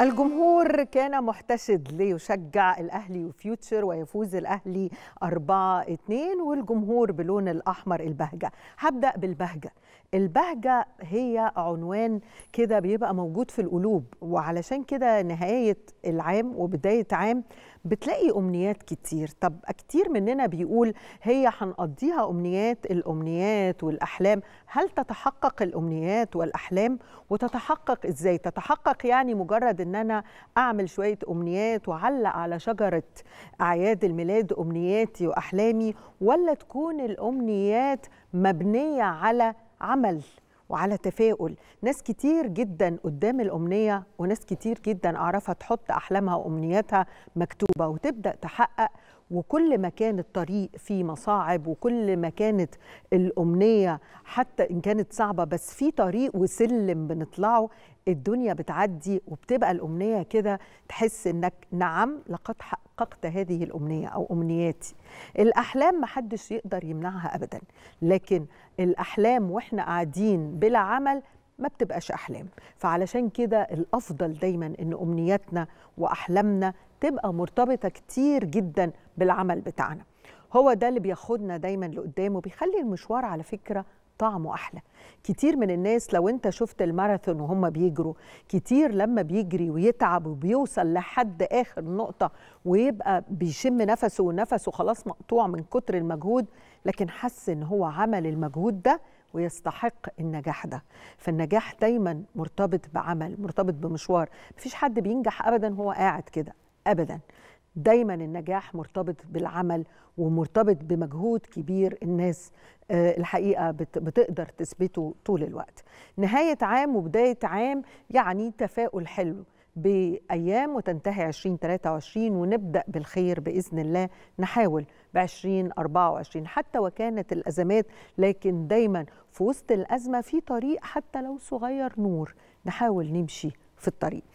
الجمهور كان محتشد ليشجع الاهلي وفيوتشر ويفوز الاهلي 4 2 والجمهور بلون الاحمر البهجه هبدا بالبهجه البهجه هي عنوان كده بيبقى موجود في القلوب وعلشان كده نهايه العام وبدايه عام بتلاقي امنيات كتير طب كتير مننا بيقول هي هنقضيها امنيات الامنيات والاحلام هل تتحقق الامنيات والاحلام وتتحقق ازاي تتحقق يعني مجرد مجرد ان انا اعمل شويه امنيات واعلق على شجره اعياد الميلاد امنياتي واحلامي ولا تكون الامنيات مبنيه على عمل وعلى تفاؤل ناس كتير جدا قدام الأمنية وناس كتير جدا أعرفها تحط أحلامها وأمنياتها مكتوبة وتبدأ تحقق وكل ما كان الطريق فيه مصاعب وكل ما كانت الأمنية حتى إن كانت صعبة بس في طريق وسلم بنطلعه الدنيا بتعدي وبتبقى الأمنية كده تحس إنك نعم لقد حققت حققت هذه الامنيه او امنياتي الاحلام محدش يقدر يمنعها ابدا لكن الاحلام واحنا قاعدين بلا عمل ما بتبقاش احلام فعلشان كده الافضل دايما ان امنياتنا واحلامنا تبقى مرتبطه كتير جدا بالعمل بتاعنا هو ده اللي بياخدنا دايما لقدام وبيخلي المشوار على فكره طعمه احلى كتير من الناس لو انت شفت الماراثون وهم بيجروا كتير لما بيجري ويتعب وبيوصل لحد اخر نقطه ويبقى بيشم نفسه ونفسه خلاص مقطوع من كتر المجهود لكن حس ان هو عمل المجهود ده ويستحق النجاح ده فالنجاح دايما مرتبط بعمل مرتبط بمشوار مفيش حد بينجح ابدا هو قاعد كده ابدا دايما النجاح مرتبط بالعمل ومرتبط بمجهود كبير الناس آه، الحقيقه بتقدر تثبته طول الوقت. نهايه عام وبدايه عام يعني تفاؤل حلو بايام وتنتهي 2023 ونبدا بالخير باذن الله نحاول ب 2024 حتى وكانت الازمات لكن دايما في وسط الازمه في طريق حتى لو صغير نور نحاول نمشي في الطريق